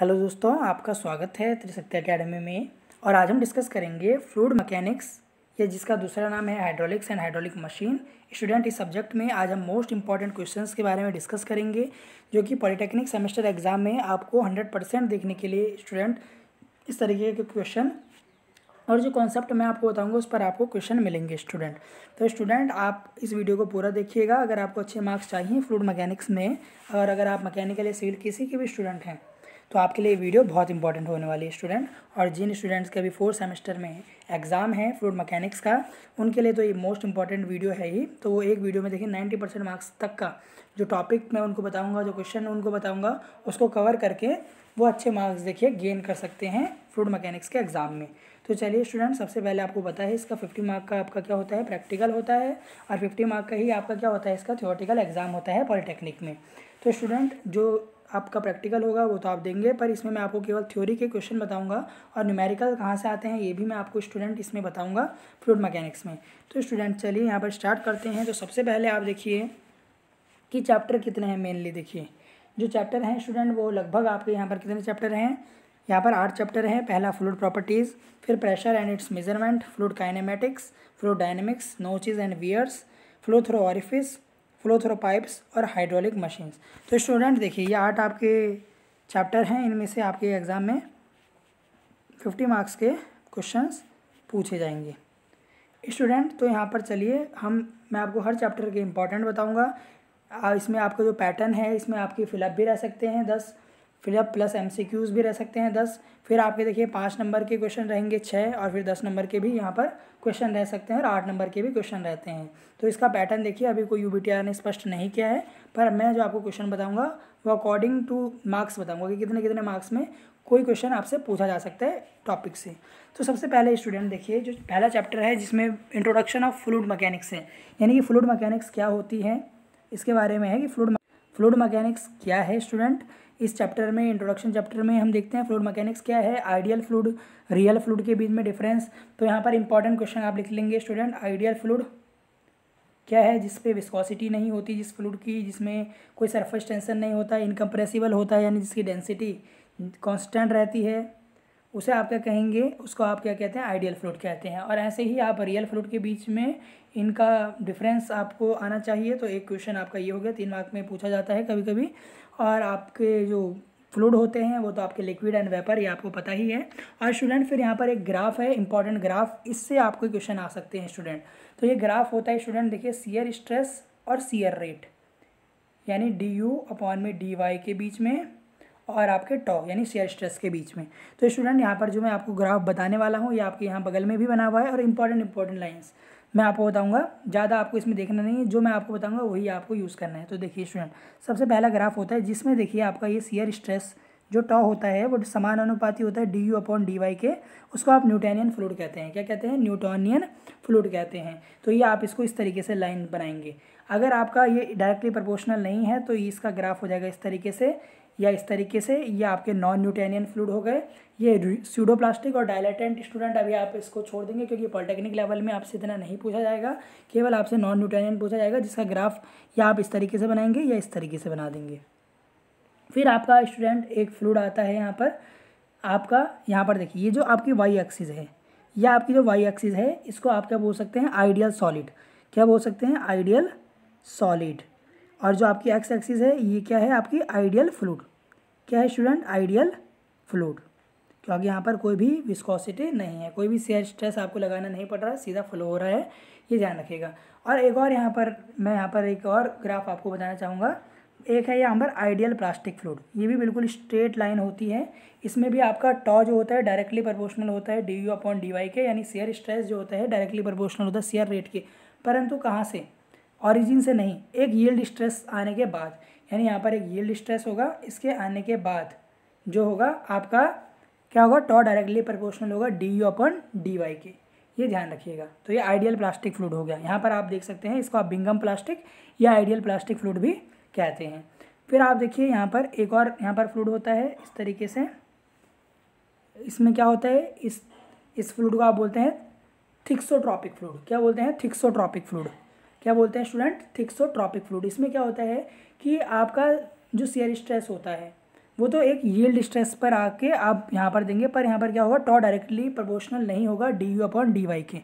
hello दोस्तों आपका स्वागत है त्रिशक्ति अकेडमी में और आज हम डिस्कस करेंगे फ्लूड मैकेनिक्स या जिसका दूसरा नाम है hydraulics and hydraulic machine student इस सब्जेक्ट में आज हम मोस्ट इंपॉर्टेंट क्वेश्चंस के बारे में डिस्कस करेंगे जो कि पॉलिटेक्निक सेमेस्टर एग्जाम में आपको हंड्रेड परसेंट देखने के लिए स्टूडेंट इस तरीके के क्वेश्चन और जो कॉन्सेप्ट मैं आपको बताऊंगा उस पर आपको क्वेश्चन मिलेंगे स्टूडेंट तो स्टूडेंट आप इस वीडियो को पूरा देखिएगा अगर आपको अच्छे मार्क्स चाहिए फ्लूड मैकेनिक्स में और अगर आप मैकेनिकल या सिविल किसी के भी स्टूडेंट हैं तो आपके लिए वीडियो बहुत इंपॉर्टेंट होने वाली है स्टूडेंट और जिन स्टूडेंट्स के अभी फोर्थ सेमेस्टर में एग्ज़ाम है फ्लूड मैकेनिक्स का उनके लिए तो ये मोस्ट इंपॉर्टेंट वीडियो है ही तो वो एक वीडियो में देखिए नाइन्टी परसेंट मार्क्स तक का जो टॉपिक मैं उनको बताऊँगा जो क्वेश्चन उनको बताऊँगा उसको कवर करके वो अच्छे मार्क्स देखिए गेन कर सकते हैं फ्लूड मकैनिक्स के एग्ज़ाम में तो चलिए स्टूडेंट सबसे पहले आपको पता है इसका फिफ्टी मार्क का आपका क्या होता है प्रैक्टिकल होता है और फिफ्टी मार्क का ही आपका क्या होता है इसका थियोटिकल एग्ज़ाम होता है पॉलिटेक्निक में तो स्टूडेंट जो आपका प्रैक्टिकल होगा वो तो आप देंगे पर इसमें मैं आपको केवल थ्योरी के क्वेश्चन बताऊंगा और न्यूमेरिकल कहाँ से आते हैं ये भी मैं आपको स्टूडेंट इसमें बताऊंगा फ्लूड मैकेनिक्स में तो स्टूडेंट चलिए यहाँ पर स्टार्ट करते हैं तो सबसे पहले आप देखिए कि चैप्टर कितने हैं मेनली देखिए जो चैप्टर हैं स्टूडेंट वो लगभग आपके यहाँ पर कितने चैप्टर हैं यहाँ पर आठ चैप्टर हैं पहला फ्लूड प्रॉपर्टीज़ फिर pressure and its measurement fluid kinematics fluid dynamics notches and weirs flow through orifice flow through pipes और हाइड्रोलिक मशीन्स तो स्टूडेंट देखिए ये आठ आपके चैप्टर हैं इनमें से आपके एग्ज़ाम में फिफ्टी मार्क्स के क्वेश्चंस पूछे जाएंगे स्टूडेंट तो यहाँ पर चलिए हम मैं आपको हर चैप्टर के इम्पॉर्टेंट बताऊँगा इसमें आपका जो पैटर्न है इसमें आपके फिलअप भी रह सकते हैं दस फिर आप प्लस एम सी क्यूज़ भी रह सकते हैं दस फिर आपके देखिए पाँच नंबर के क्वेश्चन रहेंगे छः और फिर दस नंबर के भी यहाँ पर क्वेश्चन रह सकते हैं और आठ नंबर के भी क्वेश्चन रहते हैं तो इसका पैटर्न देखिए अभी कोई यू ने स्पष्ट नहीं किया है पर मैं जो आपको क्वेश्चन बताऊँगा वो अकॉर्डिंग टू मार्क्स बताऊँगा कि कितने कितने मार्क्स में कोई क्वेश्चन आपसे पूछा जा सकता है टॉपिक से तो सबसे पहले स्टूडेंट देखिए जो पहला चैप्टर है जिसमें इंट्रोडक्शन ऑफ फ्लूड मकैनिक्स है यानी कि फ्लूड मकैनिक्स क्या होती है इसके बारे में है कि फ्लूड फ्लूड मकैनिक्स क्या है स्टूडेंट इस चैप्टर में इंट्रोडक्शन चैप्टर में हम देखते हैं फ्लूड मैकेनिक्स क्या है आइडियल फ्लूड रियल फ्लूड के बीच में डिफरेंस तो यहाँ पर इंपॉर्टेंट क्वेश्चन आप लिख लेंगे स्टूडेंट आइडियल फ्लूड क्या है जिस पे विस्कोसिटी नहीं होती जिस फ्लूड की जिसमें कोई सरफेस टेंशन नहीं होता इनकम्प्रेसिबल होता है यानी जिसकी डेंसिटी कांस्टेंट रहती है उसे आप क्या कहेंगे उसको आप क्या कहते हैं आइडियल फ्लूड कहते हैं और ऐसे ही आप रियल फ्लूड के बीच में इनका डिफरेंस आपको आना चाहिए तो एक क्वेश्चन आपका ये हो गया तीन मार्क में पूछा जाता है कभी कभी और आपके जो फ्लूड होते हैं वो तो आपके लिक्विड एंड वेपर ये आपको पता ही है और स्टूडेंट फिर यहाँ पर एक ग्राफ है इंपॉर्टेंट ग्राफ इससे आपको क्वेश्चन आ सकते हैं स्टूडेंट तो ये ग्राफ होता है स्टूडेंट देखिए सीयर स्ट्रेस और सीयर रेट यानी डी यू अपॉन में डी वाई के बीच में और आपके टॉ यानी सीयर स्ट्रेस के बीच में तो स्टूडेंट यहाँ पर जो मैं आपको ग्राफ बताने वाला हूँ ये आपके यहाँ बगल में भी बना हुआ है और इम्पॉर्टेंट इंपॉर्टेंट लाइन्स मैं आपको बताऊंगा ज़्यादा आपको इसमें देखना नहीं है जो मैं आपको बताऊंगा वही आपको यूज़ करना है तो देखिए स्टूडेंट सबसे पहला ग्राफ होता है जिसमें देखिए आपका ये सीयर स्ट्रेस जो टॉ होता है वो समान अनुपाती होता है D U upon D Y के उसको आप न्यूटानियन फ्लूड कहते हैं क्या कहते हैं न्यूटोनियन फ्लूड कहते हैं तो ये आप इसको इस तरीके से लाइन बनाएंगे अगर आपका ये डायरेक्टली प्रपोर्शनल नहीं है तो इसका ग्राफ हो जाएगा इस तरीके से या इस तरीके से ये आपके नॉन न्यूटेनियन फ्लूड हो गए ये स्यूडोप्लास्टिक और डायलेटेंट स्टूडेंट अभी आप इसको छोड़ देंगे क्योंकि पॉलिटेक्निक लेवल में आपसे इतना नहीं पूछा जाएगा केवल आपसे नॉन न्यूटेनियन पूछा जाएगा जिसका ग्राफ या आप इस तरीके से बनाएंगे या इस तरीके से बना देंगे फिर आपका स्टूडेंट एक फ्लूड आता है यहाँ पर आपका यहाँ पर देखिए ये जो आपकी वाई एक्सिस है या आपकी जो वाई एक्सिस है इसको आप क्या बोल सकते हैं आइडियल सॉलिड क्या बोल सकते हैं आइडियल सॉलिड और जो आपकी एक्स एक्सिस है ये क्या है आपकी आइडियल फ्लूड क्या है स्टूडेंट आइडियल फ्लूड क्योंकि यहाँ पर कोई भी विस्कोसिटी नहीं है कोई भी सेयर स्ट्रेस आपको लगाना नहीं पड़ रहा सीधा फ्लो हो रहा है ये ध्यान रखिएगा और एक और यहाँ पर मैं यहाँ पर एक और ग्राफ आपको बताना चाहूँगा एक है यहाँ पर आइडियल प्लास्टिक फ्लूड ये भी बिल्कुल स्ट्रेट लाइन होती है इसमें भी आपका टॉ जो होता है डायरेक्टली प्रपोर्शनल होता है D U upon D Y के यानी सेयर स्ट्रेस जो होता है डायरेक्टली प्रपोर्शनल होता है सेयर रेट के परंतु कहाँ से ऑरिजिन से नहीं एक यील्ड स्ट्रेस आने के बाद यानी यहाँ पर एक यील्ड स्ट्रेस होगा इसके आने के बाद जो होगा आपका क्या होगा टॉ डायरेक्टली प्रपोर्शनल होगा D U upon D Y के ये ध्यान रखिएगा तो ये आइडियल प्लास्टिक फ्लूड हो गया यहाँ पर आप देख सकते हैं इसको आप बिंगम प्लास्टिक या आइडियल प्लास्टिक फ्लूड भी कहते हैं फिर आप देखिए यहाँ पर एक और यहाँ पर फ्लूड होता है इस तरीके से इसमें क्या होता है इस इस फ्लूड को आप बोलते हैं थिक्सोट्रॉपिक फ्लूड क्या बोलते हैं थिक्सोट्रॉपिक फ्लूड क्या बोलते हैं स्टूडेंट थिक्सो ट्रॉपिक फ्लूड इसमें क्या होता है कि आपका जो सीयर स्ट्रेस होता है वो तो एक यील्ड स्ट्रेस पर आके आप यहाँ पर देंगे पर यहाँ पर क्या होगा टॉ डायरेक्टली प्रोपोर्शनल नहीं होगा D U upon D Y के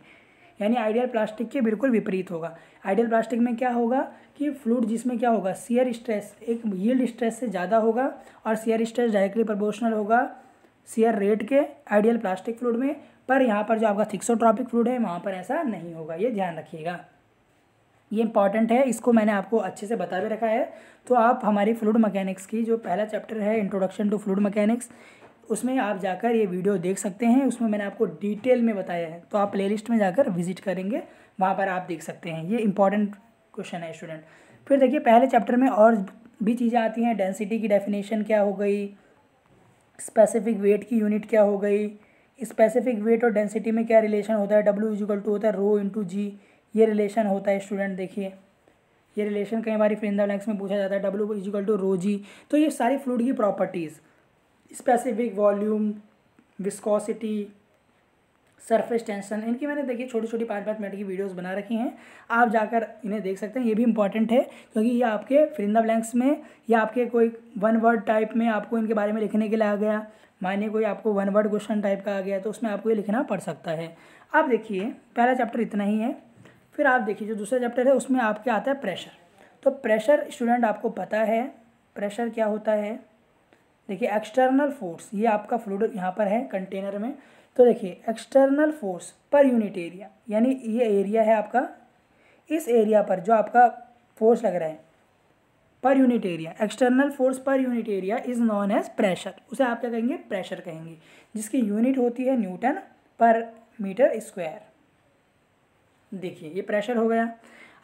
यानी आइडियल प्लास्टिक के बिल्कुल विपरीत होगा आइडियल प्लास्टिक में क्या होगा कि फ्लूड जिसमें क्या होगा सीयर स्ट्रेस एक यील्ड स्ट्रेस से ज़्यादा होगा और सीयर स्ट्रेस डायरेक्टली प्रपोर्शनल होगा सीयर रेट के आइडियल प्लास्टिक फ्लूड में पर यहाँ पर जो आपका थिक्सोट्रॉपिक फ्लूड है वहाँ पर ऐसा नहीं होगा ये ध्यान रखिएगा ये इंपॉर्टेंट है इसको मैंने आपको अच्छे से बता भी रखा है तो आप हमारी फ्लूड मकैनिक्स की जो पहला चैप्टर है इंट्रोडक्शन टू फ्लूड मकैनिक्स उसमें आप जाकर ये वीडियो देख सकते हैं उसमें मैंने आपको डिटेल में बताया है तो आप प्लेलिस्ट में जाकर विजिट करेंगे वहाँ पर आप देख सकते हैं ये इंपॉर्टेंट क्वेश्चन है स्टूडेंट फिर देखिए पहले चैप्टर में और भी चीज़ें आती हैं डेंसिटी की डेफिनेशन क्या हो गई स्पेसिफिक वेट की यूनिट क्या हो गई स्पेसिफिक वेट और डेंसिटी में क्या रिलेशन होता है डब्ल्यू इजिकल टू होता है रो इंटू जी ये रिलेशन होता है स्टूडेंट देखिए ये रिलेशन कई बार फिर इंदर में पूछा जाता है डब्ल्यू इजिकल टू रोजी तो ये सारी फ्लूड की properties specific volume viscosity surface tension इनकी मैंने देखिए छोटी छोटी पाँच पाँच मिनट की वीडियोस बना रखी हैं आप जाकर इन्हें देख सकते हैं ये भी इंपॉर्टेंट है क्योंकि ये आपके फिरिंदा ब्लैंक्स में या आपके कोई वन वर्ड टाइप में आपको इनके बारे में लिखने के लिए आ गया मानिए कोई आपको वन वर्ड क्वेश्चन टाइप का आ गया तो उसमें आपको ये लिखना पड़ सकता है आप देखिए पहला चैप्टर इतना ही है फिर आप देखिए जो दूसरा चैप्टर है उसमें आपके आता है प्रेशर तो प्रेशर स्टूडेंट आपको पता है प्रेशर क्या होता है देखिए एक्सटर्नल फोर्स ये आपका फ्लूड यहाँ पर है कंटेनर में तो देखिए एक्सटर्नल फोर्स पर यूनिट एरिया यानी ये एरिया है आपका इस एरिया पर जो आपका फोर्स लग रहा है पर यूनिट एरिया एक्सटर्नल फोर्स पर unit area is known as pressure उसे आप क्या कहेंगे प्रेशर कहेंगे जिसकी यूनिट होती है न्यूटन पर मीटर स्क्वायर देखिए ये प्रेशर हो गया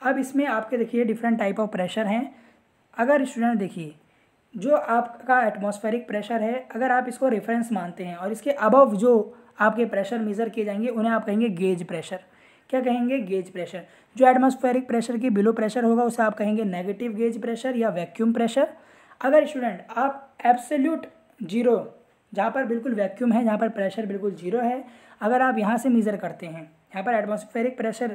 अब इसमें आपके देखिए डिफरेंट टाइप ऑफ प्रेशर हैं अगर स्टूडेंट देखिए जो आपका एटमॉस्फेरिक प्रेशर है अगर आप इसको रेफरेंस मानते हैं और इसके अबव जो आपके प्रेशर मेज़र किए जाएंगे उन्हें आप कहेंगे गेज प्रेशर क्या कहेंगे गेज प्रेशर जो एटमॉस्फेरिक प्रेशर के बिलो प्रेशर होगा उसे आप कहेंगे नेगेटिव गेज प्रेशर या वैक्यूम प्रेशर अगर स्टूडेंट आप एब्सोल्यूट जीरो जहाँ पर बिल्कुल वैक्यूम है जहाँ पर प्रेशर बिल्कुल जीरो है अगर आप यहाँ से मेज़र करते हैं यहाँ पर एटमोसफेरिक प्रेशर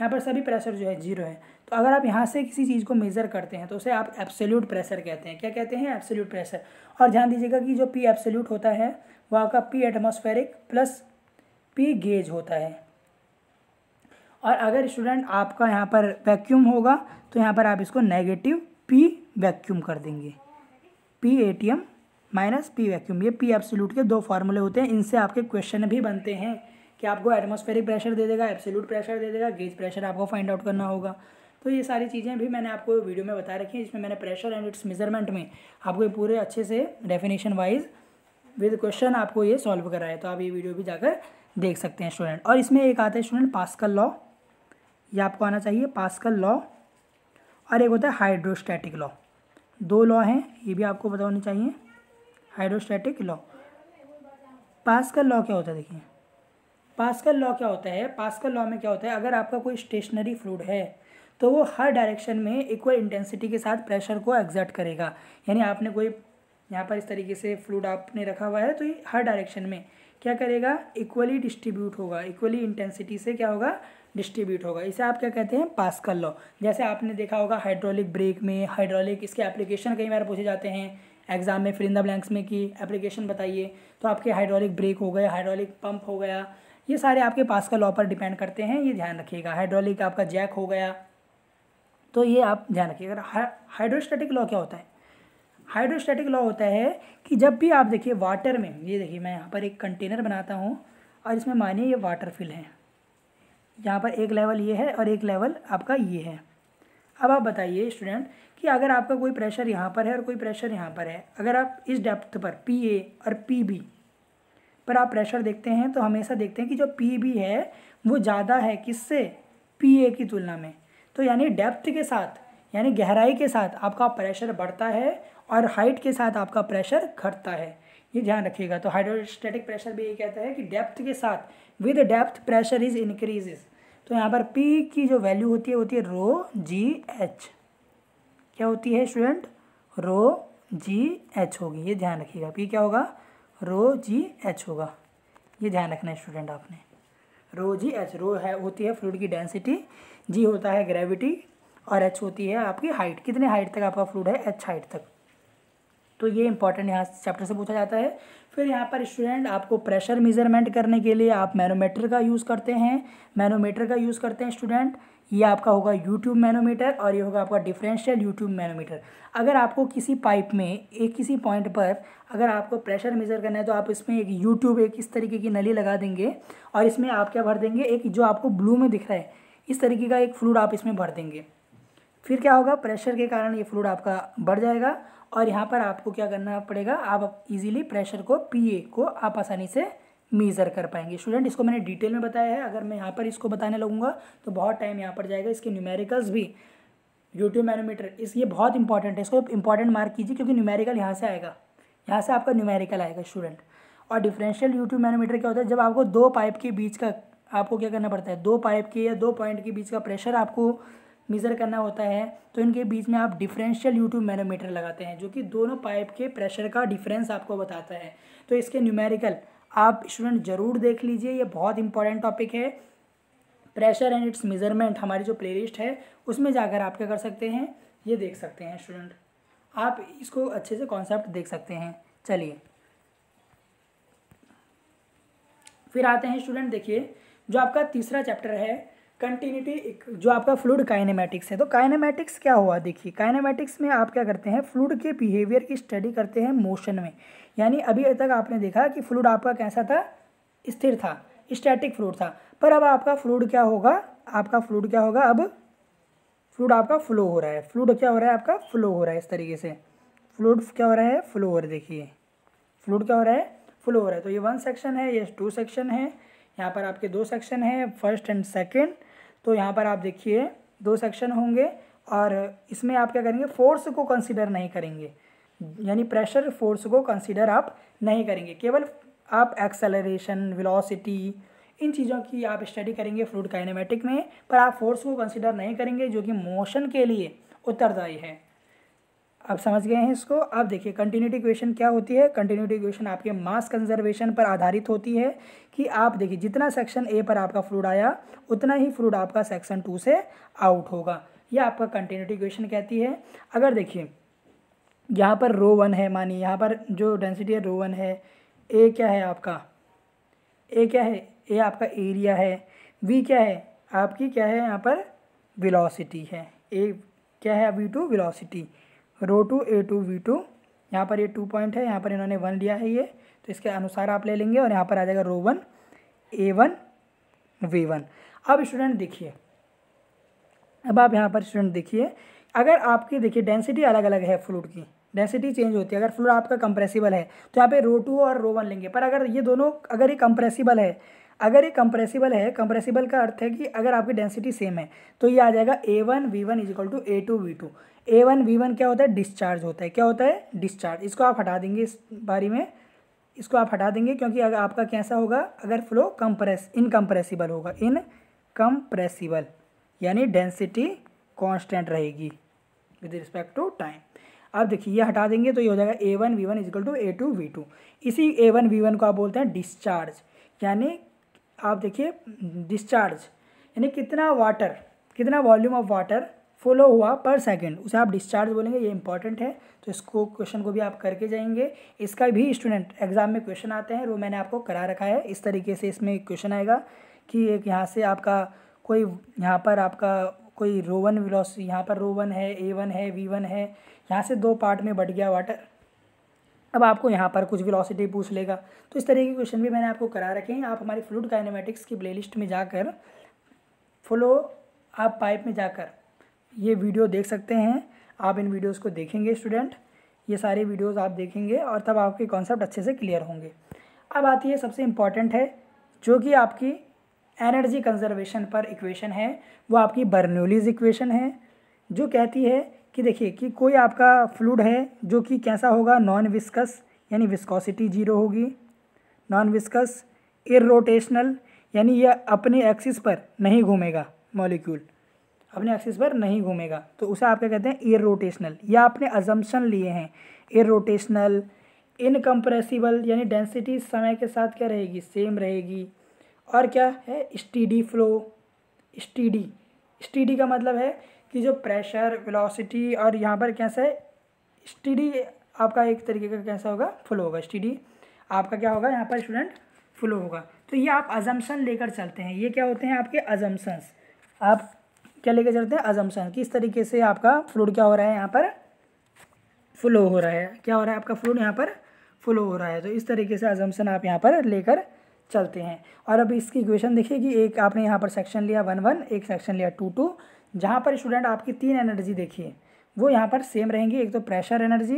यहाँ पर सभी प्रेशर जो है जीरो है तो अगर आप यहाँ से किसी चीज़ को मेज़र करते हैं तो उसे आप एब्सोल्यूट प्रेशर कहते हैं क्या कहते हैं एब्सोल्यूट प्रेशर और ध्यान दीजिएगा कि जो पी एब्सोल्यूट होता है वह आपका P atmospheric plus P gauge होता है और अगर स्टूडेंट आपका यहाँ पर वैक्यूम होगा तो यहाँ पर आप इसको नेगेटिव पी वैक्यूम कर देंगे P A T M minus P vacuum ये पी एब्सोल्यूट के दो फार्मूले होते हैं इनसे आपके क्वेश्चन भी बनते हैं कि आपको एटमोस्फेरिक प्रेशर दे देगा एब्सोल्यूट प्रेशर दे देगा गेज प्रेशर आपको फाइंड आउट करना होगा तो ये सारी चीज़ें भी मैंने आपको वीडियो में बता रखी है जिसमें मैंने प्रेशर एंड इट्स मेजरमेंट में आपको ये पूरे अच्छे से डेफिनेशन वाइज विद क्वेश्चन आपको ये सॉल्व करा है तो आप ये वीडियो भी जाकर देख सकते हैं स्टूडेंट और इसमें एक आता है स्टूडेंट पास्कल लॉ ये आपको आना चाहिए पास्कल लॉ और एक होता है हाइड्रोस्टैटिक लॉ दो लॉ हैं ये भी आपको बताने चाहिए हाइड्रोस्टैटिक लॉ पास्कल लॉ क्या होता है देखिए पास्कल लॉ क्या होता है पास्कल लॉ में क्या होता है अगर आपका कोई स्टेशनरी फ्लूड है तो वो हर डायरेक्शन में इक्वल इंटेंसिटी के साथ प्रेशर को एग्जर्ट करेगा यानी आपने कोई यहाँ पर इस तरीके से फ्लूड आपने रखा हुआ है तो ये हर डायरेक्शन में क्या करेगा इक्वली डिस्ट्रीब्यूट होगा इक्वली इंटेंसिटी से क्या होगा डिस्ट्रीब्यूट होगा इसे आप क्या कहते हैं पास्कल लॉ जैसे आपने देखा होगा हाइड्रोलिक ब्रेक में हाइड्रोलिक इसके एप्लीकेशन कई बार पूछे जाते हैं एग्जाम में फिरिंदा ब्लैंक्स में कि एप्लीकेशन बताइए तो आपके हाइड्रोलिक ब्रेक हो गया हाइड्रोलिक पंप हो गया ये सारे आपके पास का लॉ पर डिपेंड करते हैं ये ध्यान रखिएगा हाइड्रोलिक आपका जैक हो गया तो ये आप ध्यान रखिएगा हाइड्रोस्टेटिक लॉ क्या होता है हाइड्रोस्टेटिक लॉ होता है कि जब भी आप देखिए वाटर में ये देखिए मैं यहाँ पर एक कंटेनर बनाता हूँ और इसमें मानिए ये वाटर फिल है यहाँ पर एक लेवल ये है और एक लेवल आपका ये है अब आप बताइए स्टूडेंट कि अगर आपका कोई प्रेशर यहाँ पर है और कोई प्रेशर यहाँ पर है अगर आप इस डेप्थ पर पी ए और पी बी पर आप प्रेशर देखते हैं तो हमेशा देखते हैं कि जो पी बी है वो ज़्यादा है किससे पी ए की तुलना में तो यानी डेप्थ के साथ यानी गहराई के साथ आपका प्रेशर बढ़ता है और हाइट के साथ आपका प्रेशर घटता है ये ध्यान रखिएगा तो हाइड्रोस्टेटिक प्रेशर भी ये कहता है कि डेप्थ के साथ with depth pressure is increases तो यहाँ पर पी की जो वैल्यू होती है होती है रो जी एच क्या होती है स्टूडेंट रो जी एच होगी ये ध्यान रखिएगा पी क्या होगा रो जी एच होगा ये ध्यान रखना है स्टूडेंट आपने रो जी एच रो है होती है फ्लूड की डेंसिटी जी होता है ग्रेविटी और एच होती है आपकी हाइट कितने हाइट तक आपका फ्लूड है एच हाइट तक तो ये इंपॉर्टेंट यहाँ चैप्टर से पूछा जाता है फिर यहाँ पर स्टूडेंट आपको प्रेशर मेजरमेंट करने के लिए आप मैनोमीटर का यूज़ करते हैं मैनोमीटर का यूज़ करते हैं स्टूडेंट ये आपका होगा यूट्यूब मैनोमीटर और ये होगा आपका डिफरेंशियल यूट्यूब मैनोमीटर अगर आपको किसी पाइप में एक किसी पॉइंट पर अगर आपको प्रेशर मेज़र करना है तो आप इसमें एक यूट्यूब एक इस तरीके की नली लगा देंगे और इसमें आप क्या भर देंगे एक जो आपको ब्लू में दिख रहा है इस तरीके का एक फ्लूड आप इसमें भर देंगे फिर क्या होगा प्रेशर के कारण ये फ्लूड आपका बढ़ जाएगा और यहाँ पर आपको क्या करना पड़ेगा आप इजीली प्रेशर को पीए को आप आसानी से मेज़र कर पाएंगे स्टूडेंट इसको मैंने डिटेल में बताया है अगर मैं यहाँ पर इसको बताने लगूंगा तो बहुत टाइम यहाँ पर जाएगा इसके न्यूमेरिकल्स भी यूट्यूब मैनोमीटर इस ये बहुत इंपॉर्टेंट है इसको इंपॉर्टेंट मार्क कीजिए क्योंकि न्यूमेरिकल यहाँ से आएगा यहाँ से आपका न्यूमेरिकल आएगा स्टूडेंट और डिफरेंशियल यूट्यूब मैनोमीटर क्या होता है जब आपको दो पाइप के बीच का आपको क्या करना पड़ता है दो पाइप के या दो पॉइंट के बीच का प्रेशर आपको मेज़र करना होता है तो इनके बीच में आप डिफरेंशियल यूट्यूब मैनोमीटर लगाते हैं जो कि दोनों पाइप के प्रेशर का डिफरेंस आपको बताता है तो इसके न्यूमेरिकल आप स्टूडेंट ज़रूर देख लीजिए ये बहुत इंपॉर्टेंट टॉपिक है प्रेशर एंड इट्स मेज़रमेंट हमारी जो प्लेलिस्ट है उसमें जाकर आप क्या कर सकते हैं ये देख सकते हैं स्टूडेंट आप इसको अच्छे से कॉन्सेप्ट देख सकते हैं चलिए फिर आते हैं स्टूडेंट देखिए जो आपका तीसरा चैप्टर है कंटिन्यूटी जो आपका फ्लूड काइनेमेटिक्स है तो काइनेमेटिक्स क्या हुआ देखिए काइनेमेटिक्स में आप क्या करते हैं फ्लूड के बिहेवियर की स्टडी करते हैं मोशन में यानी अभी तक आपने देखा कि फ्लूड आपका कैसा था स्थिर था स्टैटिक फ्लूड था पर अब आपका फ्लूड क्या होगा आपका फ्लूड क्या होगा अब फ्लूड आपका फ्लो हो रहा है फ्लूड क्या हो रहा है आपका फ्लो हो रहा है इस तरीके से फ्लूड क्या हो रहा है फ्लो हो रहा है देखिए फ्लूड क्या हो रहा है फ्लो हो रहा है तो ये वन सेक्शन है ये टू सेक्शन है यहाँ पर आपके दो सेक्शन हैं फर्स्ट एंड सेकेंड तो यहाँ पर आप देखिए दो सेक्शन होंगे और इसमें आप क्या करेंगे फोर्स को कंसिडर नहीं करेंगे यानी प्रेशर फोर्स को कंसिडर आप नहीं करेंगे केवल आप एक्सेलरेशन वेलोसिटी इन चीज़ों की आप स्टडी करेंगे फ्लूड काइनेमेटिक में पर आप फोर्स को कंसिडर नहीं करेंगे जो कि मोशन के लिए उत्तरदायी है आप समझ गए हैं इसको अब देखिए कंटिन्यूटी इक्वेशन क्या होती है कंटिन्यूटी इक्वेशन आपके मास कंजर्वेशन पर आधारित होती है कि आप देखिए जितना सेक्शन ए पर आपका फ्लूड आया उतना ही फ्लूड आपका सेक्शन टू से आउट होगा यह आपका कंटिन्यूटी इक्वेशन कहती है अगर देखिए यहाँ पर रो वन है मानिए यहाँ पर जो डेंसिटी है रो वन है ए क्या है आपका ए क्या है ए आपका एरिया है वी क्या है आपकी क्या है यहाँ पर वेलोसिटी है ए क्या है V two velocity rho two A two V two यहाँ पर ये टू पॉइंट है यहाँ पर इन्होंने वन लिया है ये तो इसके अनुसार आप ले लेंगे और यहाँ पर आ जाएगा rho one A one V one अब स्टूडेंट देखिए अब आप यहाँ पर स्टूडेंट देखिए अगर आपकी देखिए डेंसिटी अलग अलग है फ्लूड की डेंसिटी चेंज होती है अगर फ्लूड आपका कंप्रेसिबल है तो यहाँ पे रो टू और रो वन लेंगे पर अगर ये दोनों अगर ये कंप्रेसिबल है अगर ये कंप्रेसिबल है कंप्रेसिबल का अर्थ है कि अगर आपकी डेंसिटी सेम है तो ये आ जाएगा A one V one is equal to A two V two A one V one क्या होता है डिस्चार्ज होता है क्या होता है डिस्चार्ज इसको आप हटा देंगे इस बारी में इसको आप हटा देंगे क्योंकि अगर आपका कैसा होगा अगर फ्लो कंप्रेस इनकम्प्रेसिबल होगा इन कंप्रेसिबल यानी डेंसिटी कांस्टेंट रहेगी विद रिस्पेक्ट टू टाइम अब देखिए ये हटा देंगे तो ये हो जाएगा A one V one is equal to A two V two इसी ए वन वी वन को आप बोलते हैं डिस्चार्ज यानी आप देखिए डिस्चार्ज यानी कितना वाटर कितना वॉल्यूम ऑफ वाटर फ्लो हुआ पर सेकंड उसे आप डिस्चार्ज बोलेंगे ये इंपॉर्टेंट है तो इसको क्वेश्चन को भी आप करके जाएंगे इसका भी स्टूडेंट एग्जाम में क्वेश्चन आते हैं वो मैंने आपको करा रखा है इस तरीके से इसमें क्वेश्चन आएगा कि एक यहाँ से आपका कोई यहाँ पर आपका कोई रोवन विलोस यहाँ पर रोवन है ए वन है वी वन है यहाँ से दो पार्ट में बढ़ गया वाटर अब आपको यहाँ पर कुछ वेलोसिटी पूछ लेगा तो इस तरह के क्वेश्चन भी मैंने आपको करा रखे हैं आप हमारी फ्लूड काइनेमेटिक्स की प्लेलिस्ट में जाकर फ्लो आप पाइप में जाकर ये वीडियो देख सकते हैं आप इन वीडियोस को देखेंगे स्टूडेंट ये सारे वीडियोस आप देखेंगे और तब आपके कॉन्सेप्ट अच्छे से क्लियर होंगे अब आती है सबसे इम्पॉर्टेंट है जो कि आपकी एनर्जी कंजर्वेशन पर इक्वेशन है वो आपकी बर्न्यूलीज इक्वेशन है जो कहती है कि देखिए कि कोई आपका फ्लूड है जो कि कैसा होगा नॉन विस्कस यानी विस्कोसिटी जीरो होगी नॉन विस्कस इरोटेशनल यानी यह अपने एक्सिस पर नहीं घूमेगा मॉलिक्यूल अपने एक्सिस पर नहीं घूमेगा तो उसे आप क्या कहते हैं एयर रोटेशनल या आपने अजम्पन लिए हैं एयर रोटेशनल इनकम्प्रेसिबल यानी डेंसिटी समय के साथ क्या रहेगी सेम रहेगी और क्या है स्टीडी फ्लो स्टीडी स्टीडी का मतलब है कि जो प्रेशर वेलोसिटी और यहाँ पर कैसा है स्टडी आपका एक तरीके का कैसा होगा फुल होगा स्टडी आपका क्या होगा यहाँ पर स्टूडेंट फुल होगा तो ये आप अजम्पन लेकर चलते हैं ये क्या होते हैं आपके अजम्पन्स आप क्या लेकर चलते हैं अजम्पन किस तरीके से आपका फ्लूड क्या हो रहा है यहाँ पर फ्लो हो रहा है क्या हो रहा है आपका फ्लूड यहाँ पर फ्लो हो रहा है तो इस तरीके से अजम्पन आप यहाँ पर लेकर चलते हैं और अब इसकी इक्वेशन देखिए कि एक आपने यहाँ पर सेक्शन लिया वन वन एक सेक्शन लिया टू टू जहाँ पर स्टूडेंट आपकी तीन एनर्जी देखिए वो यहाँ पर सेम रहेंगी एक तो प्रेशर एनर्जी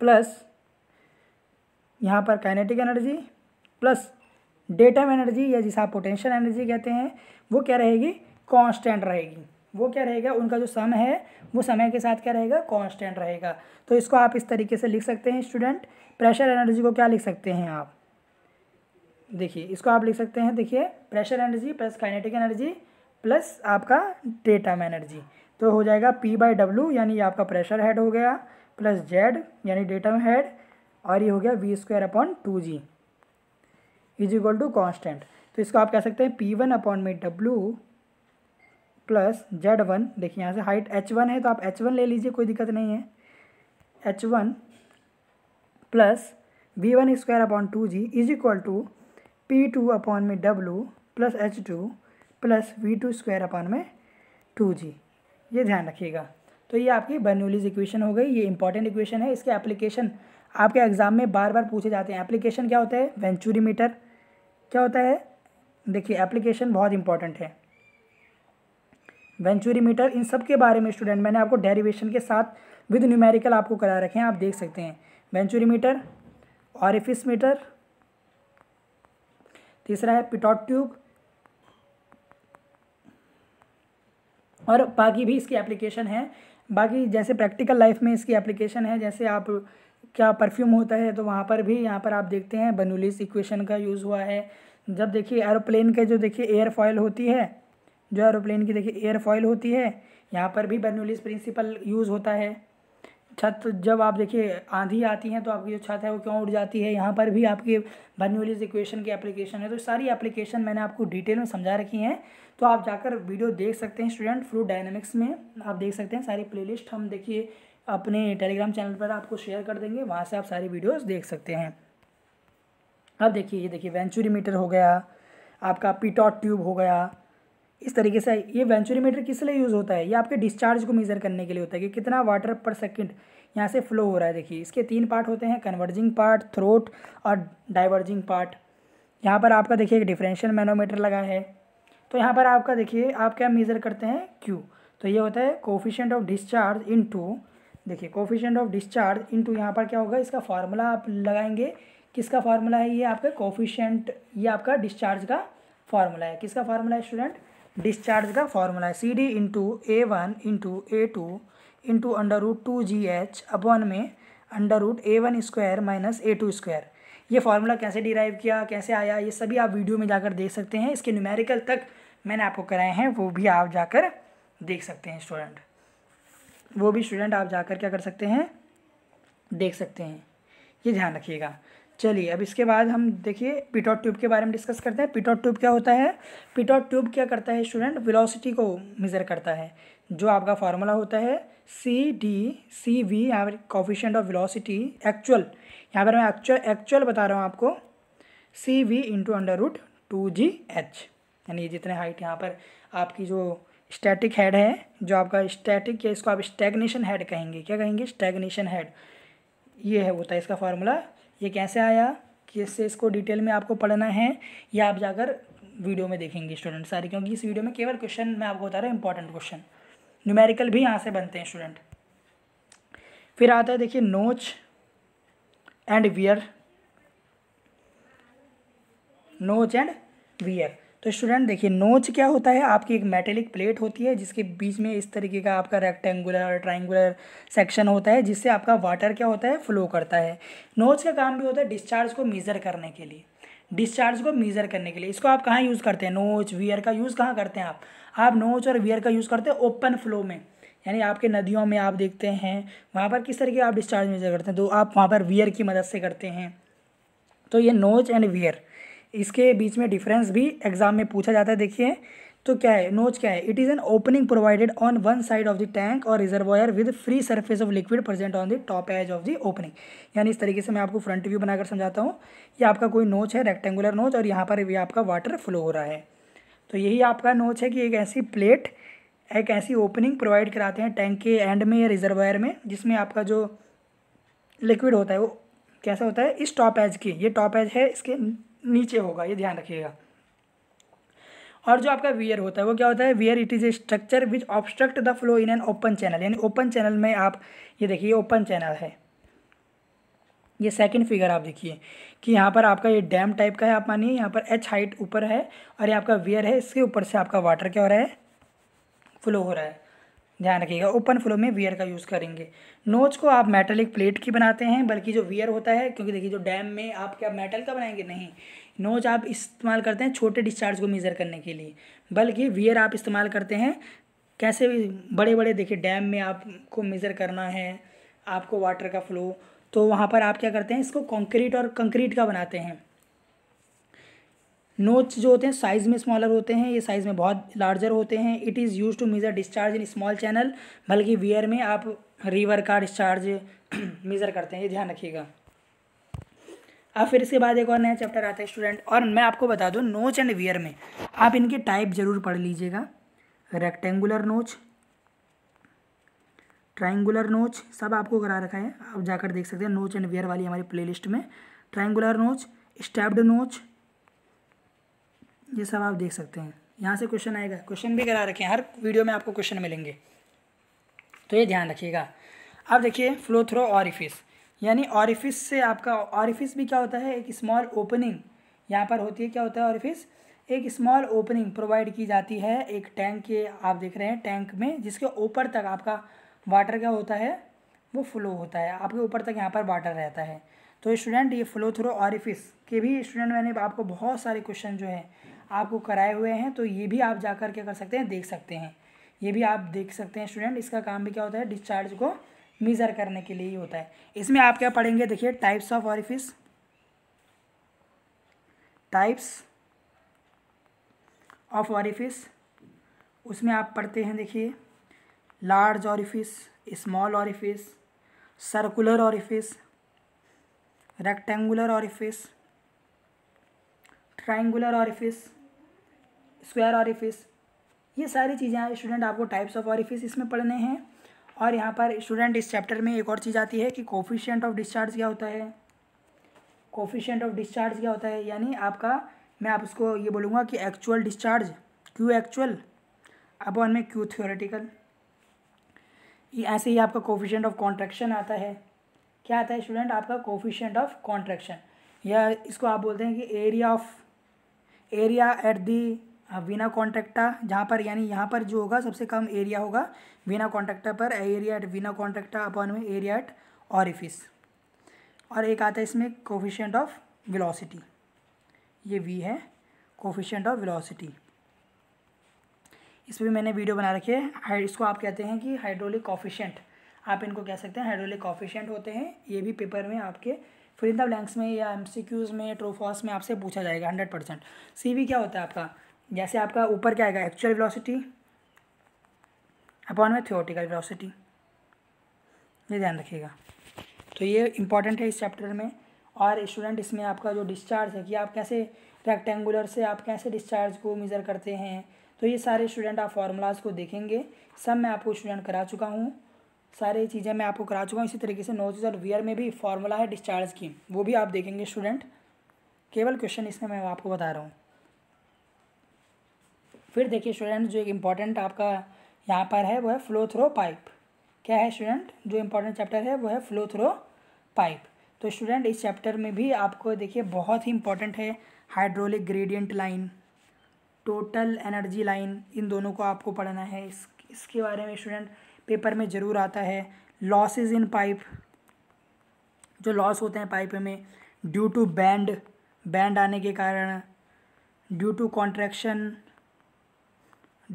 प्लस यहाँ पर kinetic energy plus datum energy या जिसे आप पोटेंशियल एनर्जी कहते हैं वो क्या रहेगी कांस्टेंट रहेगी वो क्या रहेगा उनका जो सम है वो समय के साथ क्या रहेगा कांस्टेंट रहेगा तो इसको आप इस तरीके से लिख सकते हैं स्टूडेंट प्रेशर एनर्जी को क्या लिख सकते हैं आप देखिए इसको आप लिख सकते हैं देखिए pressure energy plus kinetic energy plus आपका डेटम एनर्जी तो हो जाएगा पी बाई डब्लू यानी आपका प्रेशर हेड हो गया प्लस जेड यानी डेटम हेड और ये हो गया V square upon two G is equal to constant तो इसको आप कह सकते हैं पी वन अपॉन में डब्लू प्लस जेड वन देखिए यहाँ से हाइट एच वन है तो आप एच वन ले लीजिए कोई दिक्कत नहीं है H one plus V one square upon two G is equal to P two upon में W plus H two plus V two square upon में टू जी ये ध्यान रखिएगा तो ये आपकी बर्नोलीज इक्वेशन हो गई ये इंपॉर्टेंट इक्वेशन है इसके एप्लीकेशन आपके एग्ज़ाम में बार बार पूछे जाते हैं एप्लीकेशन क्या होता है वेंचुरी मीटर क्या होता है देखिए एप्लीकेशन बहुत इंपॉर्टेंट है वेंचुरी मीटर इन सब के बारे में स्टूडेंट मैंने आपको डेरिवेशन के साथ विद न्यूमेरिकल आपको करा रखे हैं आप देख सकते हैं वेंचुरी मीटर ऑरिफिस मीटर तीसरा है पिटॉट ट्यूब और बाकी भी इसकी एप्लीकेशन है बाकी जैसे प्रैक्टिकल लाइफ में इसकी एप्लीकेशन है जैसे आप क्या परफ्यूम होता है तो वहाँ पर भी यहाँ पर आप देखते हैं बनुलिस इक्वेशन का यूज़ हुआ है जब देखिए एरोप्लेन के जो देखिए एयर फॉयल होती है जो एरोप्लेन की देखिए एयर फॉयल होती है यहाँ पर भी बनुलिस प्रिंसिपल यूज़ होता है छत जब आप देखिए आंधी आती है तो आपकी जो छत है वो क्यों उड़ जाती है यहाँ पर भी आपकी बनुलिस इक्वेशन की एप्लीकेशन है तो सारी एप्लीकेशन मैंने आपको डिटेल में समझा रखी हैं तो आप जाकर वीडियो देख सकते हैं स्टूडेंट फ्लू डायनेमिक्स में आप देख सकते हैं सारी प्लेलिस्ट हम देखिए अपने टेलीग्राम चैनल पर आपको शेयर कर देंगे वहाँ से आप सारी वीडियोस देख सकते हैं अब देखिए ये देखिए वेंचुरी मीटर हो गया आपका पीटॉट ट्यूब हो गया इस तरीके से ये वेंचुरी मीटर किस लिए यूज़ होता है ये आपके डिस्चार्ज को मेज़र करने के लिए होता है कि कितना वाटर पर सेकेंड यहाँ से फ्लो हो रहा है देखिए इसके तीन पार्ट होते हैं कन्वर्जिंग पार्ट थ्रोट और डाइवर्जिंग पार्ट यहाँ पर आपका देखिए एक डिफरेंशियल मैनोमीटर लगा है तो यहाँ पर आपका देखिए आप क्या मेज़र करते हैं क्यू तो ये होता है coefficient of discharge into देखिए coefficient of discharge into यहाँ पर क्या होगा इसका फार्मूला आप लगाएंगे किसका फार्मूला है ये आपका कोफिशेंट ये आपका डिस्चार्ज का फार्मूला है किसका फार्मूला है स्टूडेंट डिस्चार्ज का फार्मूला है C D into A one into A two into under root two G H one में under root A one square minus A two square ये फार्मूला कैसे derive किया कैसे आया ये सभी आप वीडियो में जाकर देख सकते हैं इसके न्यूमेरिकल तक मैंने आपको कराए हैं वो भी आप जाकर देख सकते हैं स्टूडेंट वो भी स्टूडेंट आप जाकर क्या कर सकते हैं देख सकते हैं ये ध्यान रखिएगा चलिए अब इसके बाद हम देखिए पिटॉट ट्यूब के बारे में डिस्कस करते हैं पिटॉट ट्यूब क्या होता है पिटॉट ट्यूब क्या करता है स्टूडेंट वेलोसिटी को मेज़र करता है जो आपका फार्मूला होता है सी डी सी वी यहाँ पर कॉफिशेंट ऑफ वेलोसिटी एक्चुअल यहाँ पर मैं एक्चुअल एक्चुअल बता रहा हूँ आपको C V into under root two G H यानी जितने हाइट यहाँ पर आपकी जो स्टैटिक हेड है जो आपका स्टैटिक है इसको आप स्टेगनेशन हेड कहेंगे क्या कहेंगे स्टेगनेशन हेड ये है होता है इसका फार्मूला ये कैसे आया किससे इसको डिटेल में आपको पढ़ना है या आप जाकर वीडियो में देखेंगे स्टूडेंट सारे क्योंकि इस वीडियो में केवल क्वेश्चन मैं आपको बता रहा हूँ इंपॉर्टेंट क्वेश्चन न्यूमेरिकल भी यहाँ से बनते हैं स्टूडेंट फिर आता है देखिए notch and weir notch and weir तो स्टूडेंट देखिए नोच क्या होता है आपकी एक मेटेलिक प्लेट होती है जिसके बीच में इस तरीके का आपका रेक्टेंगुलर ट्राइंगुलर सेक्शन होता है जिससे आपका वाटर क्या होता है फ्लो करता है नोच का काम भी होता है डिस्चार्ज को मेज़र करने के लिए डिस्चार्ज को मेज़र करने के लिए इसको आप कहाँ यूज़ करते हैं नोच वियर का यूज़ कहाँ करते हैं आप आप नोच और वियर का यूज़ करते हैं ओपन फ्लो में यानी आपके नदियों में आप देखते हैं वहाँ पर किस तरीके आप डिस्चार्ज मेजर करते हैं तो आप वहाँ पर वियर की मदद से करते हैं तो ये नोच एंड वियर इसके बीच में डिफरेंस भी एग्जाम में पूछा जाता है देखिए तो क्या है नोच क्या है it is an opening provided on one side of the tank और reservoir with free surface of liquid present on the top edge of the opening यानी इस तरीके से मैं आपको फ्रंट व्यू बनाकर समझाता हूँ ये आपका कोई नोच है रेक्टेंगुलर नोच और यहाँ पर भी आपका वाटर फ्लो हो रहा है तो यही आपका नोच है कि एक ऐसी प्लेट एक ऐसी ओपनिंग प्रोवाइड कराते हैं टैंक के एंड में या रिजर्वायर में जिसमें आपका जो लिक्विड होता है वो कैसा होता है इस टॉप एज की ये टॉप एज है इसके नीचे होगा ये ध्यान रखिएगा और जो आपका वियर होता है वो क्या होता है weir it is a structure which obstruct the flow in an open channel यानी ओपन चैनल में आप ये देखिए ओपन चैनल है ये सेकंड फिगर आप देखिए कि यहाँ पर आपका ये डैम टाइप का है आप मानिए यहाँ पर एच हाइट ऊपर है और ये आपका वियर है इसके ऊपर से आपका वाटर क्या हो रहा है फ्लो हो रहा है ध्यान रखिएगा ओपन फ्लो में वियर का यूज़ करेंगे नोच को आप मेटलिक प्लेट की बनाते हैं बल्कि जो वियर होता है क्योंकि देखिए जो डैम में आप क्या मेटल का बनाएंगे नहीं नोच आप इस्तेमाल करते हैं छोटे डिस्चार्ज को मेज़र करने के लिए बल्कि वियर आप इस्तेमाल करते हैं कैसे भी बड़े बड़े देखिए डैम में आपको मेज़र करना है आपको वाटर का फ्लो तो वहाँ पर आप क्या करते हैं इसको कंक्रीट और कंक्रीट का बनाते हैं नोट्स जो होते हैं साइज़ में स्मॉलर होते हैं ये साइज़ में बहुत लार्जर होते हैं it is use to measure discharge in small channel बल्कि वियर में आप रिवर का डिस्चार्ज मेजर करते हैं ये ध्यान रखिएगा अब फिर इसके बाद एक और नया चैप्टर आता है स्टूडेंट और मैं आपको बता दूँ नोच एंड वियर में आप इनके टाइप ज़रूर पढ़ लीजिएगा रेक्टेंगुलर नोच ट्राइंगुलर नोच सब आपको करा रखा है आप जाकर देख सकते हैं नोच एंड वियर वाली हमारी प्लेलिस्ट में ट्राइंगुलर नोच स्टैप्ड नोच ये सब आप देख सकते हैं यहाँ से क्वेश्चन आएगा क्वेश्चन भी करा रखे हैं हर वीडियो में आपको क्वेश्चन मिलेंगे तो ये ध्यान रखिएगा अब देखिए फ्लो थ्रो ऑरिफिस यानी ऑरिफिस से आपका ऑरिफिस भी क्या होता है एक स्मॉल ओपनिंग यहाँ पर होती है क्या होता है ऑरिफिस एक स्मॉल ओपनिंग प्रोवाइड की जाती है एक टैंक के आप देख रहे हैं टैंक में जिसके ऊपर तक आपका वाटर क्या होता है वो फ्लो होता है आपके ऊपर तक यहाँ पर वाटर रहता है तो स्टूडेंट ये फ्लो थ्रो ऑरिफिस के भी स्टूडेंट मैंने आपको बहुत सारे क्वेश्चन जो है आपको कराए हुए हैं तो ये भी आप जाकर क्या कर सकते हैं देख सकते हैं ये भी आप देख सकते हैं स्टूडेंट इसका काम भी क्या होता है डिस्चार्ज को मीज़र करने के लिए ही होता है इसमें आप क्या पढ़ेंगे देखिए types of orifice types of orifice उसमें आप पढ़ते हैं देखिए large orifice small orifice circular orifice rectangular orifice triangular orifice square orifice ये सारी चीज़ें स्टूडेंट आपको टाइप्स ऑफ ऑरिफिस इसमें पढ़ने हैं और यहाँ पर स्टूडेंट इस चैप्टर में एक और चीज़ आती है कि कोफिशियंट ऑफ डिस्चार्ज क्या होता है कोफिशियंट ऑफ डिस्चार्ज क्या होता है यानी आपका मैं आप उसको ये बोलूँगा कि actual discharge Q actual upon में क्यू थियोरेटिकल ऐसे ही आपका कोफिशेंट ऑफ कॉन्ट्रेक्शन आता है क्या आता है स्टूडेंट आपका कोफिशेंट ऑफ कॉन्ट्रेक्शन या इसको आप बोलते हैं कि area of area at the vena contracta जहाँ पर यानी यहाँ पर जो होगा सबसे कम एरिया होगा बिना कॉन्ट्रैक्टा पर area at vena contracta upon में एरिया एट ऑरिफिस और एक आता है इसमें कोफिशेंट ऑफ विलोसिटी ये वी है कोफिशेंट ऑफ विलोसिटी इस पर भी मैंने वीडियो बना रखी है इसको आप कहते हैं कि हाइड्रोलिक कॉफिशेंट आप इनको कह सकते हैं हाइड्रोलिक कॉफिशेंट होते हैं ये भी पेपर में आपके फ्रिंदा लैंक्स ब्लैंक्स में या एम में ट्रोफॉस में आपसे पूछा जाएगा हंड्रेड परसेंट सी क्या होता है आपका जैसे आपका ऊपर क्या आएगा एक्चुअल वेलोसिटी अपॉन में थियोटिकल वेलोसिटी ये ध्यान रखिएगा तो ये इंपॉर्टेंट है इस चैप्टर में और स्टूडेंट इसमें आपका जो डिस्चार्ज है कि आप कैसे रेक्टेंगुलर से आप कैसे डिस्चार्ज को मेज़र करते हैं तो ये सारे स्टूडेंट आप फार्मूलाज को देखेंगे सब मैं आपको स्टूडेंट करा चुका हूँ सारी चीज़ें मैं आपको करा चुका हूँ इसी तरीके से नोजेज और वियर में भी फार्मूला है डिस्चार्ज की वो भी आप देखेंगे स्टूडेंट केवल क्वेश्चन इसमें मैं आपको बता रहा हूँ फिर देखिए स्टूडेंट जो एक इम्पॉर्टेंट आपका यहाँ पर है वो है फ्लो थ्रो पाइप क्या है स्टूडेंट जो इम्पोर्टेंट चैप्टर है वो है फ्लो थ्रो पाइप तो स्टूडेंट इस चैप्टर में भी आपको देखिए बहुत ही इंपॉर्टेंट है hydraulic gradient line total energy line इन दोनों को आपको पढ़ना है इस इसके बारे में स्टूडेंट पेपर में ज़रूर आता है लॉसेज इन पाइप जो लॉस होते हैं पाइप में ड्यू टू बैंड बैंड आने के कारण due to contraction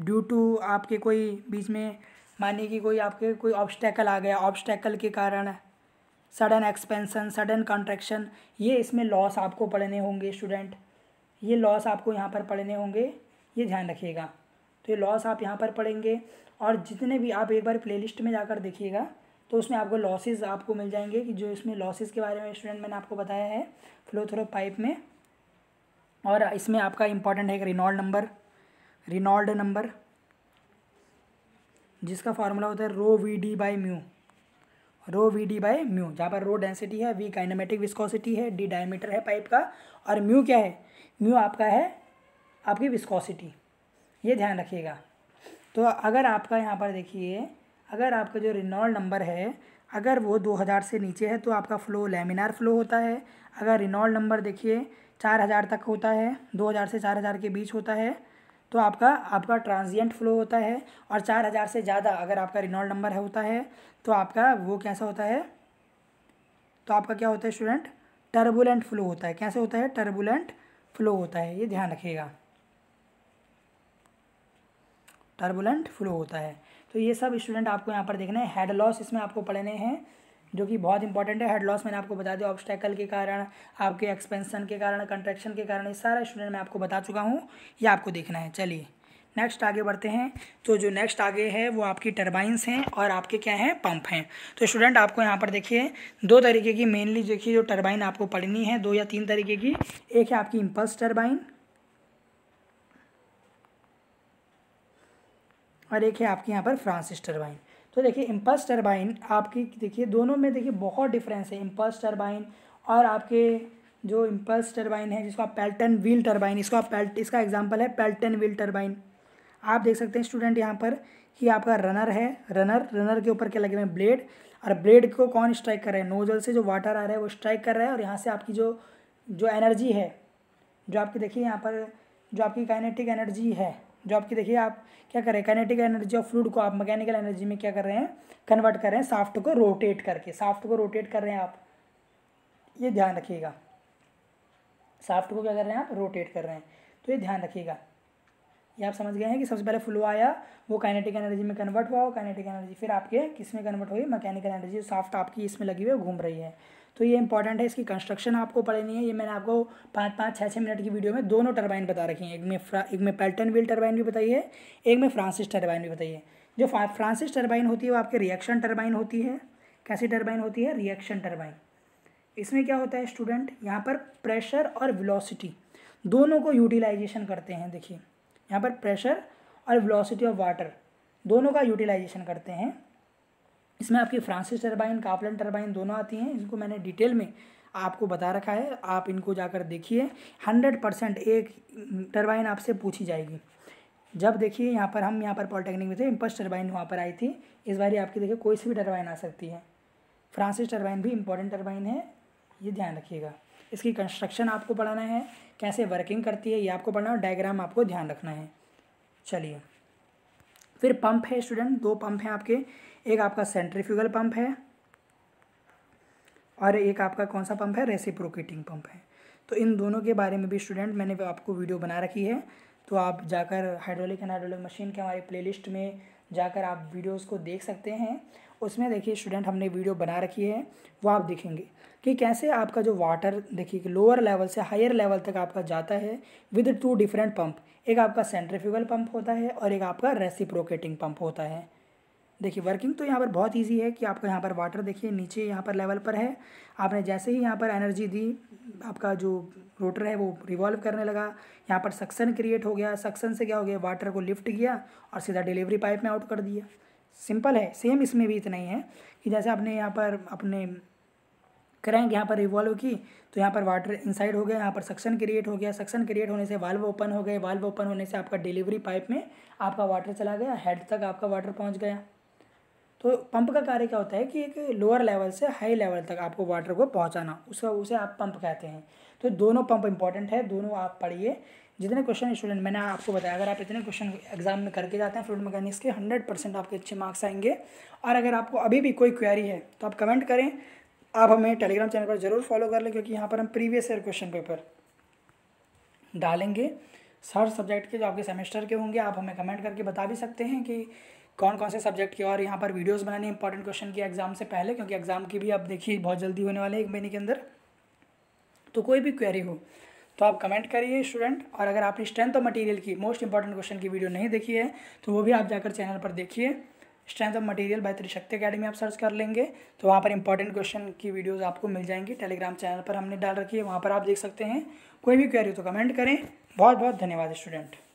due to आपके कोई बीच में मानिए कि कोई आपके कोई ऑब्स्टेकल आ गया ऑब्स्टेकल के कारण सडन एक्सपेंसन सडन कॉन्ट्रेक्शन ये इसमें लॉस आपको पढ़ने होंगे स्टूडेंट ये लॉस आपको यहाँ पर पढ़ने होंगे ये ध्यान रखिएगा तो ये लॉस आप यहाँ पर पढ़ेंगे और जितने भी आप एक बार प्लेलिस्ट में जाकर देखिएगा तो उसमें आपको लॉसेज आपको मिल जाएंगे कि जो इसमें लॉसेज के बारे में स्टूडेंट मैंने आपको बताया है फ्लो थ्रो पाइप में और इसमें आपका इंपॉर्टेंट है एक रिनॉल्ड नंबर रिनॉल्ड नंबर जिसका फार्मूला होता है rho V D by mu rho V D by mu जहाँ पर रो डेंसिटी है वी काइनामेटिक विस्कोसिटी है डी डायमीटर है पाइप का और म्यू क्या है म्यू आपका है आपकी विस्कोसिटी ये ध्यान रखिएगा तो अगर आपका यहाँ पर देखिए अगर आपका जो रिनॉल्ड नंबर है अगर वो दो हज़ार से नीचे है तो आपका फ़्लो लेमिनार फ़्लो होता है अगर रिनॉल्ड नंबर देखिए चार हज़ार तक होता है दो हज़ार से चार हज़ार के बीच होता है तो आपका आपका ट्रांजिएंट फ्लो होता है और चार हज़ार से ज़्यादा अगर आपका रिनॉल्ड नंबर होता है तो आपका वो कैसा होता है तो आपका क्या होता है स्टूडेंट टर्बुलेंट फ्लो होता है कैसे होता है टर्बुलेंट फ्लो होता है ये ध्यान रखिएगा टर्बुलेंट फ्लो होता है तो ये सब स्टूडेंट आपको यहाँ पर देखना है हेड लॉस इसमें आपको पढ़ने हैं जो कि बहुत इंपॉर्टेंट है हेड लॉस मैंने आपको बता दिया ऑब्स्टेकल के कारण आपके एक्सपेंसन के कारण कंट्रेक्शन के कारण ये सारा स्टूडेंट मैं आपको बता चुका हूँ ये आपको देखना है चलिए नेक्स्ट आगे बढ़ते हैं तो जो नेक्स्ट आगे है वो आपकी टर्बाइंस हैं और आपके क्या हैं पंप हैं तो स्टूडेंट आपको यहाँ पर देखिए दो तरीके की मेनली देखिए जो टर्बाइन आपको पढ़नी है दो या तीन तरीके की एक है आपकी इम्पल्स टर्बाइन और एक है आपके यहाँ पर फ्रांसिस टर्बाइन तो देखिए इम्पल्स टरबाइन आपकी देखिए दोनों में देखिए बहुत डिफरेंस है इम्पल्स टरबाइन और आपके जो इम्पल्स टरबाइन है जिसको आप पेल्टन व्हील टरबाइन इसको आप पेल्ट इसका एग्जाम्पल है पेल्टन व्हील टरबाइन आप देख सकते हैं स्टूडेंट यहाँ पर कि आपका रनर है रनर रनर के ऊपर क्या लगे हुए हैं ब्लेड और ब्लेड को कौन स्ट्राइक कर रहा है नोजल से जो वाटर आ रहा है वो स्ट्राइक कर रहा है और यहाँ से आपकी जो जो एनर्जी है जो आपकी देखिए यहाँ पर जो आपकी काइनेटिक एनर्जी है जो आपकी देखिए आप क्या कर रहे हैं कैनेटिक एनर्जी ऑफ फ्लूड को आप मैकेनिकल एनर्जी में क्या कर रहे हैं कन्वर्ट कर रहे हैं साफ्ट को रोटेट करके साफ्ट को रोटेट कर रहे हैं आप ये ध्यान रखिएगा साफ्ट को क्या कर रहे हैं आप रोटेट कर रहे हैं तो ये ध्यान रखिएगा ये आप समझ गए हैं कि सबसे पहले फ्लू आया वो काइनेटिक एनर्जी में कन्वर्ट हुआ और काइनेटिक एनर्जी फिर आपके किस में कन्वर्ट हुई मैकेनिकल एनर्जी साफ्ट आपकी इसमें लगी हुई है घूम रही है तो ये इंपॉर्टेंट है इसकी कंस्ट्रक्शन आपको पढ़नी है ये मैंने आपको पाँच पाँच छः छः मिनट की वीडियो में दोनों टर्बाइन बता रखी हैं एक में एक में पेल्टन व्हील टर्बाइन भी बताई है एक में फ्रांसिस टर्बाइन भी बताइए जो फ्रांसिस टर्बाइन होती है वो आपके रिएक्शन टर्बाइन होती है कैसी टर्बाइन होती है रिएक्शन टर्बाइन इसमें क्या होता है स्टूडेंट यहाँ पर प्रेशर और विलोसिटी दोनों को यूटिलाइजेशन करते हैं देखिए यहाँ पर प्रेशर और विलोसिटी ऑफ वाटर दोनों का यूटिलाइजेशन करते हैं इसमें आपकी फ्रांसिस टर्बाइन कापलन टर्बाइन दोनों आती हैं इनको मैंने डिटेल में आपको बता रखा है आप इनको जाकर देखिए हंड्रेड परसेंट एक टर्बाइन आपसे पूछी जाएगी जब देखिए यहाँ पर हम यहाँ पर पॉलिटेक्निक में थे इम्पर्स टर्बाइन वहाँ पर आई थी इस बार आपकी देखिए कोई सी भी टर्बाइन आ सकती है फ्रांसिस टर्बाइन भी इम्पॉर्टेंट टर्बाइन है ये ध्यान रखिएगा इसकी कंस्ट्रक्शन आपको पढ़ाना है कैसे वर्किंग करती है ये आपको पढ़ना है डायग्राम आपको ध्यान रखना है चलिए फिर पंप है स्टूडेंट दो पंप हैं आपके एक आपका सेंट्रीफ्यूगल पंप है और एक आपका कौन सा पंप है रेसिप्रोकेटिंग पंप है तो इन दोनों के बारे में भी स्टूडेंट मैंने आपको वीडियो बना रखी है तो आप जाकर हाइड्रोलिक एंड हाइड्रोलिक मशीन के हमारे प्लेलिस्ट में जाकर आप वीडियोस को देख सकते हैं उसमें देखिए स्टूडेंट हमने वीडियो बना रखी है वो आप देखेंगे कि कैसे आपका जो वाटर देखिए कि लोअर लेवल से हायर लेवल तक आपका जाता है विद टू डिफरेंट पंप एक आपका सेंट्रीफ्यूगल पंप होता है और एक आपका रेसिप्रोकेटिंग पंप होता है देखिए वर्किंग तो यहाँ पर बहुत ईजी है कि आपको यहाँ पर वाटर देखिए नीचे यहाँ पर लेवल पर है आपने जैसे ही यहाँ पर एनर्जी दी आपका जो रोटर है वो रिवॉल्व करने लगा यहाँ पर सक्सन क्रिएट हो गया सक्सन से क्या हो गया वाटर को लिफ्ट किया और सीधा डिलीवरी पाइप में आउट कर दिया सिंपल है सेम इसमें भी इतना ही है कि जैसे आपने यहाँ पर अपने क्रैंक यहाँ पर रिवॉल्व की तो यहाँ पर वाटर इनसाइड हो गया यहाँ पर सक्शन क्रिएट हो गया सक्शन क्रिएट होने से वाल्व ओपन हो गए वाल्व ओपन होने से आपका डिलीवरी पाइप में आपका वाटर चला गया हेड तक आपका वाटर पहुँच गया तो पंप का कार्य क्या होता है कि एक लोअर लेवल से हाई लेवल तक आपको वाटर को पहुंचाना उसका उसे आप पंप कहते हैं तो दोनों पंप इंपॉर्टेंट है दोनों आप पढ़िए जितने क्वेश्चन स्टूडेंट मैंने आपको बताया अगर आप इतने क्वेश्चन एग्जाम में करके जाते हैं फ्लूड मैकेनिक्स के हंड्रेड परसेंट आपके अच्छे मार्क्स आएंगे और अगर आपको अभी भी कोई क्वेरी है तो आप कमेंट करें आप हमें टेलीग्राम चैनल पर ज़रूर फॉलो कर लें क्योंकि यहाँ पर हम प्रीवियस ईयर क्वेश्चन पेपर डालेंगे हर सब्जेक्ट के जो आपके सेमेस्टर के होंगे आप हमें कमेंट करके बता भी सकते हैं कि कौन कौन से सब्जेक्ट के और यहाँ पर वीडियोस बनाने इंपॉर्टेंट क्वेश्चन की एग्जाम से पहले क्योंकि एग्जाम की भी आप देखिए बहुत जल्दी होने वाले एक महीने के अंदर तो कोई भी क्वेरी हो तो आप कमेंट करिए स्टूडेंट और अगर आपने स्ट्रेंथ ऑफ मटेरियल की मोस्ट इंपॉर्टेंट क्वेश्चन की वीडियो नहीं देखी है तो वो भी आप जाकर चैनल पर देखिए strength of material by Trishakti academy आप सर्च कर लेंगे तो वहाँ पर इंपॉर्टेंट क्वेश्चन की वीडियोज़ आपको मिल जाएंगी टेलीग्राम चैनल पर हमने डाल रखी है वहाँ पर आप देख सकते हैं कोई भी क्वेरी हो तो कमेंट करें बहुत बहुत धन्यवाद स्टूडेंट